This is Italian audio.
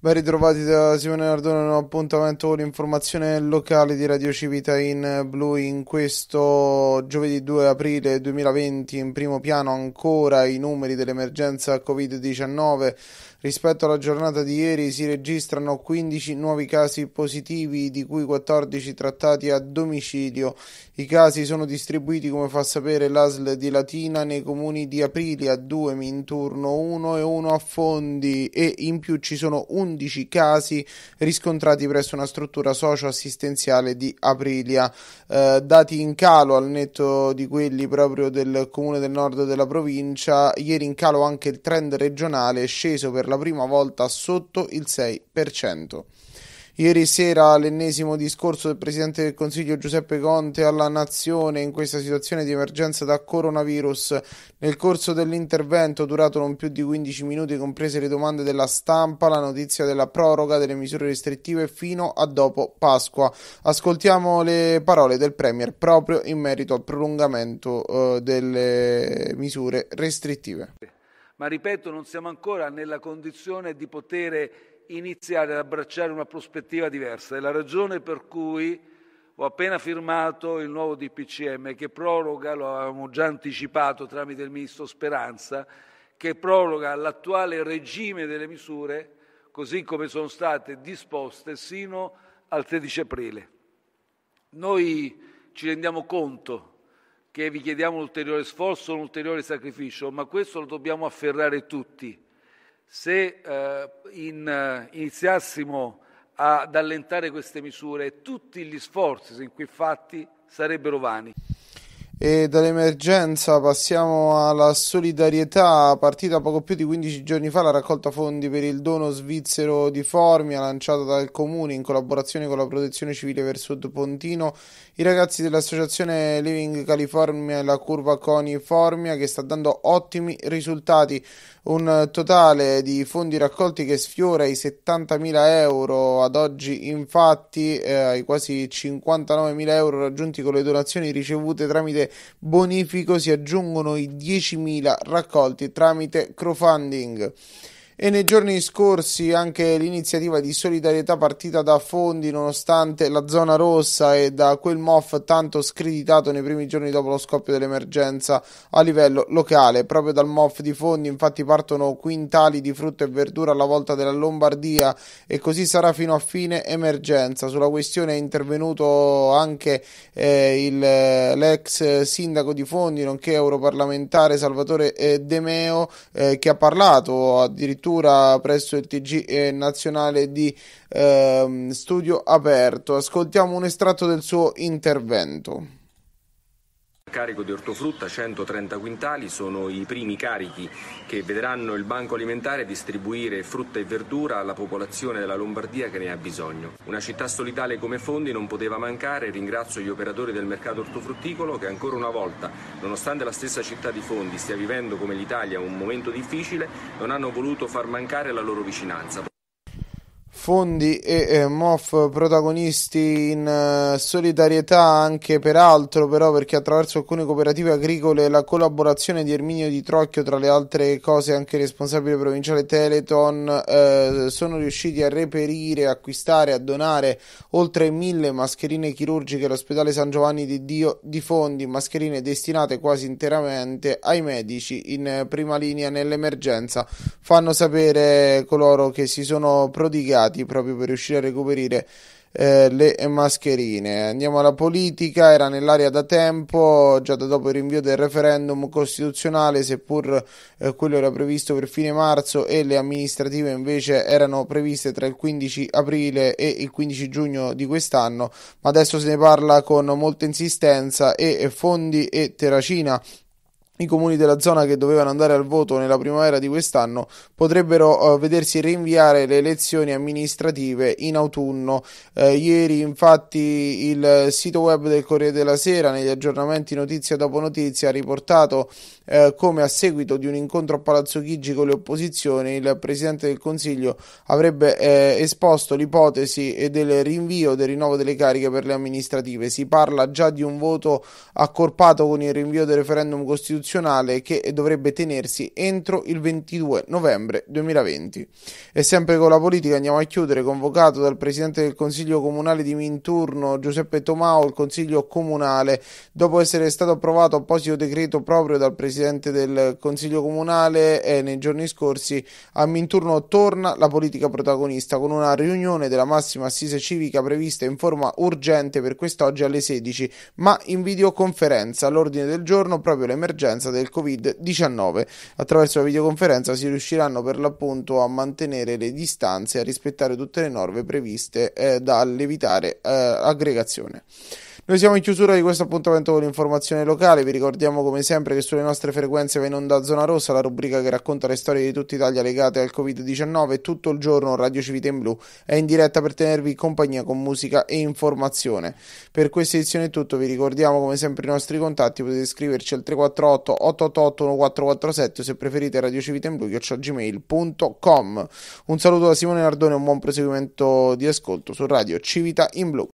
Ben ritrovati da Simone Nardone, un appuntamento con l'informazione locale di Radio Civita in Blu in questo giovedì 2 aprile 2020 in primo piano ancora i numeri dell'emergenza Covid-19 rispetto alla giornata di ieri si registrano 15 nuovi casi positivi di cui 14 trattati a domicilio i casi sono distribuiti come fa sapere l'ASL di Latina nei comuni di Aprilia 2 Minturno 1 e 1 a Fondi e in più ci sono 11 11 casi riscontrati presso una struttura socio-assistenziale di Aprilia, eh, dati in calo al netto di quelli proprio del comune del nord della provincia, ieri in calo anche il trend regionale è sceso per la prima volta sotto il 6%. Ieri sera l'ennesimo discorso del Presidente del Consiglio Giuseppe Conte alla Nazione in questa situazione di emergenza da coronavirus. Nel corso dell'intervento, durato non più di 15 minuti, comprese le domande della stampa, la notizia della proroga delle misure restrittive fino a dopo Pasqua. Ascoltiamo le parole del Premier proprio in merito al prolungamento eh, delle misure restrittive. Ma ripeto, non siamo ancora nella condizione di poter iniziare ad abbracciare una prospettiva diversa. È la ragione per cui ho appena firmato il nuovo DPCM che proroga, lo avevamo già anticipato tramite il Ministro Speranza, che proroga l'attuale regime delle misure così come sono state disposte sino al 13 aprile. Noi ci rendiamo conto che vi chiediamo un ulteriore sforzo, un ulteriore sacrificio, ma questo lo dobbiamo afferrare tutti se eh, in, eh, iniziassimo ad allentare queste misure, tutti gli sforzi sin qui fatti sarebbero vani. E dall'emergenza passiamo alla solidarietà. Partita poco più di 15 giorni fa la raccolta fondi per il dono svizzero di Formia lanciata dal comune in collaborazione con la Protezione Civile per Sud Pontino. I ragazzi dell'associazione Living California e la curva Coni Formia che sta dando ottimi risultati. Un totale di fondi raccolti che sfiora i 70.000 euro ad oggi, infatti, eh, ai eh, quasi 59.000 euro raggiunti con le donazioni ricevute tramite bonifico si aggiungono i 10.000 raccolti tramite crowdfunding. E nei giorni scorsi anche l'iniziativa di solidarietà partita da fondi, nonostante la zona rossa e da quel MOF tanto screditato nei primi giorni dopo lo scoppio dell'emergenza a livello locale. Proprio dal MOF di fondi, infatti, partono quintali di frutta e verdura alla volta della Lombardia e così sarà fino a fine emergenza. Sulla questione è intervenuto anche eh, il, eh, l'ex sindaco di fondi, nonché europarlamentare Salvatore eh, De Meo, eh, che ha parlato addirittura lettura presso il TG nazionale di eh, Studio Aperto. Ascoltiamo un estratto del suo intervento. Carico di ortofrutta 130 quintali sono i primi carichi che vedranno il Banco Alimentare distribuire frutta e verdura alla popolazione della Lombardia che ne ha bisogno. Una città solidale come Fondi non poteva mancare, ringrazio gli operatori del mercato ortofrutticolo che ancora una volta, nonostante la stessa città di Fondi stia vivendo come l'Italia un momento difficile, non hanno voluto far mancare la loro vicinanza. Fondi e eh, Moff protagonisti in eh, solidarietà anche peraltro però perché attraverso alcune cooperative agricole e la collaborazione di Erminio Di Trocchio tra le altre cose anche responsabile provinciale Teleton eh, sono riusciti a reperire, acquistare, a donare oltre mille mascherine chirurgiche all'ospedale San Giovanni di Dio di Fondi, mascherine destinate quasi interamente ai medici in prima linea nell'emergenza fanno sapere coloro che si sono prodigati sindacati proprio per riuscire a recuperire eh, le mascherine. Andiamo alla politica, era nell'aria da tempo, già da dopo il rinvio del referendum costituzionale, seppur eh, quello era previsto per fine marzo e le amministrative invece erano previste tra il 15 aprile e il 15 giugno di quest'anno, ma adesso se ne parla con molta insistenza e, e Fondi e Terracina i comuni della zona che dovevano andare al voto nella primavera di quest'anno potrebbero eh, vedersi rinviare le elezioni amministrative in autunno. Eh, ieri infatti il sito web del Corriere della Sera negli aggiornamenti notizia dopo notizia ha riportato eh, come a seguito di un incontro a Palazzo Chigi con le opposizioni il Presidente del Consiglio avrebbe eh, esposto l'ipotesi eh, del rinvio del rinnovo delle cariche per le amministrative. Si parla già di un voto accorpato con il rinvio del referendum costituzionale istituzionale che dovrebbe tenersi entro il 22 novembre 2020. E sempre con la politica andiamo a chiudere, convocato dal Presidente del Consiglio Comunale di Minturno, Giuseppe Tomao, il Consiglio Comunale, dopo essere stato approvato apposito decreto proprio dal Presidente del Consiglio Comunale eh, nei giorni scorsi, a Minturno torna la politica protagonista con una riunione della massima assise civica prevista in forma urgente per quest'oggi alle 16, ma in videoconferenza. All'ordine del giorno proprio l'emergenza presenza del Covid-19. Attraverso la videoconferenza si riusciranno per l'appunto a mantenere le distanze e a rispettare tutte le norme previste eh, dall'evitare eh, aggregazione. Noi siamo in chiusura di questo appuntamento con l'informazione locale, vi ricordiamo come sempre che sulle nostre frequenze va in onda Zona Rossa, la rubrica che racconta le storie di tutta Italia legate al Covid-19 tutto il giorno Radio Civita in Blu è in diretta per tenervi compagnia con musica e informazione. Per questa edizione è tutto, vi ricordiamo come sempre i nostri contatti, potete scriverci al 348 888 1447 se preferite Radio Civita in Blu, gmail.com. Un saluto da Simone Nardone e un buon proseguimento di ascolto su Radio Civita in Blu.